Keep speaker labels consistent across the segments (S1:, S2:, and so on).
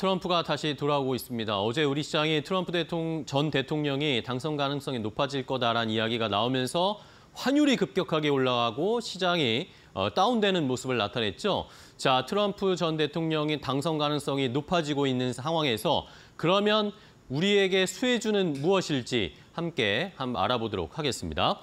S1: 트럼프가 다시 돌아오고 있습니다. 어제 우리 시장이 트럼프 대통령, 전 대통령이 당선 가능성이 높아질 거다라는 이야기가 나오면서 환율이 급격하게 올라가고 시장이 어, 다운되는 모습을 나타냈죠. 자, 트럼프 전 대통령이 당선 가능성이 높아지고 있는 상황에서 그러면 우리에게 수혜주는 무엇일지 함께 한번 알아보도록 하겠습니다.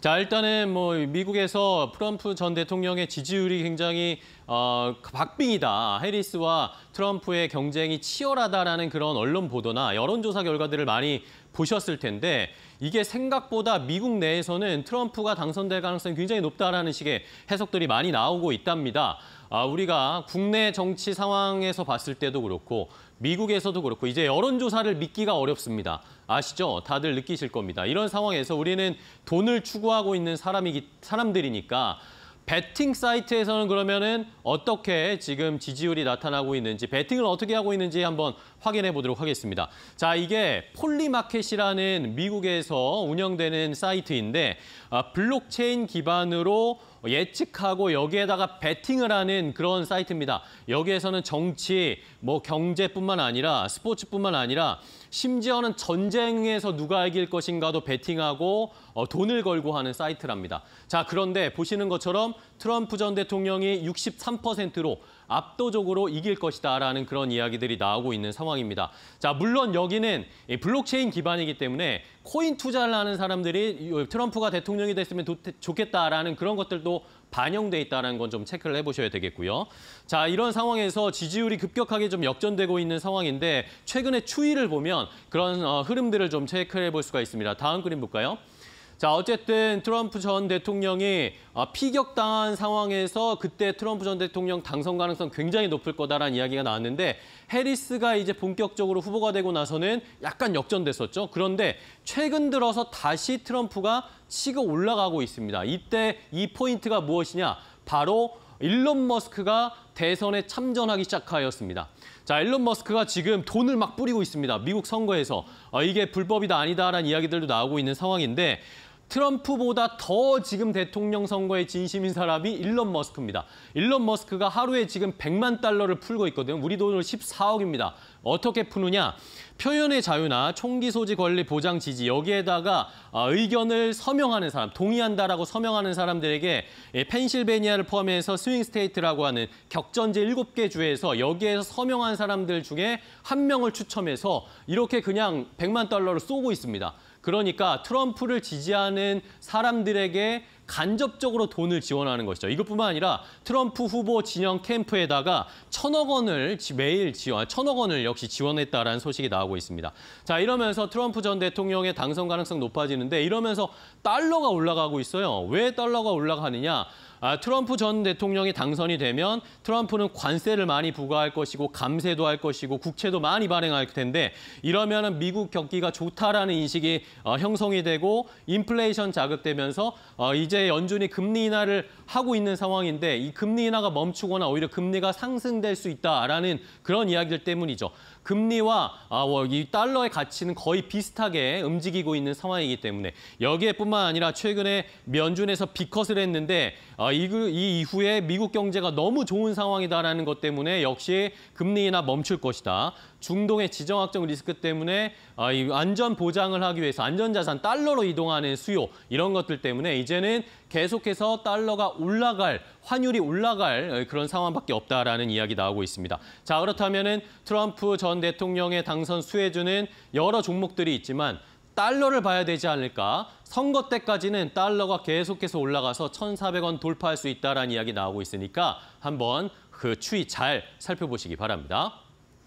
S1: 자 일단은 뭐 미국에서 트럼프 전 대통령의 지지율이 굉장히 어, 박빙이다. 해리스와 트럼프의 경쟁이 치열하다라는 그런 언론 보도나 여론조사 결과들을 많이 보셨을 텐데 이게 생각보다 미국 내에서는 트럼프가 당선될 가능성이 굉장히 높다라는 식의 해석들이 많이 나오고 있답니다. 아, 우리가 국내 정치 상황에서 봤을 때도 그렇고 미국에서도 그렇고 이제 여론조사를 믿기가 어렵습니다. 아시죠? 다들 느끼실 겁니다. 이런 상황에서 우리는 돈을 추구하고 있는 사람이 기 사람들이니까 베팅 사이트에서는 그러면은 어떻게 지금 지지율이 나타나고 있는지 베팅을 어떻게 하고 있는지 한번 확인해 보도록 하겠습니다. 자, 이게 폴리마켓이라는 미국에서 운영되는 사이트인데 아, 블록체인 기반으로 예측하고 여기에다가 베팅을 하는 그런 사이트입니다. 여기에서는 정치, 뭐 경제뿐만 아니라 스포츠뿐만 아니라 심지어는 전쟁에서 누가 이길 것인가도 베팅하고 어, 돈을 걸고 하는 사이트랍니다. 자, 그런데 보시는 것처럼 트럼프 전 대통령이 63%로 압도적으로 이길 것이다라는 그런 이야기들이 나오고 있는 상황입니다. 자, 물론 여기는 블록체인 기반이기 때문에 코인 투자를 하는 사람들이 트럼프가 대통령이 됐으면 좋겠다라는 그런 것들도 반영돼 있다는 건 좀 체크를 해보셔야 되겠고요. 자, 이런 상황에서 지지율이 급격하게 좀 역전되고 있는 상황인데 최근의 추이를 보면 그런 어, 흐름들을 좀 체크해 볼 수가 있습니다. 다음 그림 볼까요? 자, 어쨌든 트럼프 전 대통령이 어, 피격당한 상황에서 그때 트럼프 전 대통령 당선 가능성 굉장히 높을 거다라는 이야기가 나왔는데 해리스가 이제 본격적으로 후보가 되고 나서는 약간 역전됐었죠. 그런데 최근 들어서 다시 트럼프가 치고 올라가고 있습니다. 이때 이 포인트가 무엇이냐? 바로 일론 머스크가 대선에 참전하기 시작하였습니다. 자, 일론 머스크가 지금 돈을 막 뿌리고 있습니다. 미국 선거에서. 어, 이게 불법이다 아니다라는 이야기들도 나오고 있는 상황인데 트럼프보다 더 지금 대통령 선거에 진심인 사람이 일론 머스크입니다. 일론 머스크가 하루에 지금 100만 달러를 풀고 있거든요. 우리 돈으로 14억입니다. 어떻게 푸느냐. 표현의 자유나 총기 소지 권리 보장 지지 여기에다가 아, 의견을 서명하는 사람, 동의한다라고 서명하는 사람들에게 예, 펜실베니아를 포함해서 스윙 스테이트라고 하는 격전지 7개 주에서 여기에서 서명한 사람들 중에 한 명을 추첨해서 이렇게 그냥 100만 달러를 쏘고 있습니다. 그러니까 트럼프를 지지하는 사람들에게 간접적으로 돈을 지원하는 것이죠. 이것뿐만 아니라 트럼프 후보 진영 캠프에다가 천억 원을 매일 지원, 아, 천억 원을 역시 지원했다라는 소식이 나오고 있습니다. 자 이러면서 트럼프 전 대통령의 당선 가능성 높아지는데 이러면서 달러가 올라가고 있어요. 왜 달러가 올라가느냐? 아, 트럼프 전 대통령이 당선이 되면 트럼프는 관세를 많이 부과할 것이고 감세도 할 것이고 국채도 많이 발행할 텐데 이러면 은 미국 경기가 좋다라는 인식이 어, 형성이 되고 인플레이션 자극되면서 어, 이제 연준이 금리 인하를 하고 있는 상황인데 이 금리 인하가 멈추거나 오히려 금리가 상승될 수 있다라는 그런 이야기들 때문이죠. 금리와 아, 뭐 이 달러의 가치는 거의 비슷하게 움직이고 있는 상황이기 때문에 여기에뿐만 아니라 최근에 면준에서 비컷을 했는데 어, 아, 이, 그, 이 이후에 미국 경제가 너무 좋은 상황이다라는 것 때문에 역시 금리 나 멈출 것이다. 중동의 지정학적 리스크 때문에 아, 안전 보장을 하기 위해서 안전자산 달러로 이동하는 수요 이런 것들 때문에 이제는 계속해서 달러가 올라갈 환율이 올라갈 그런 상황밖에 없다라는 이야기 나오고 있습니다. 자 그렇다면은 트럼프 전 대통령의 당선 수혜주는 여러 종목들이 있지만 달러를 봐야 되지 않을까. 선거 때까지는 달러가 계속해서 올라가서 1,400원 돌파할 수 있다는 이야기 나오고 있으니까 한번 그 추이 잘 살펴보시기 바랍니다.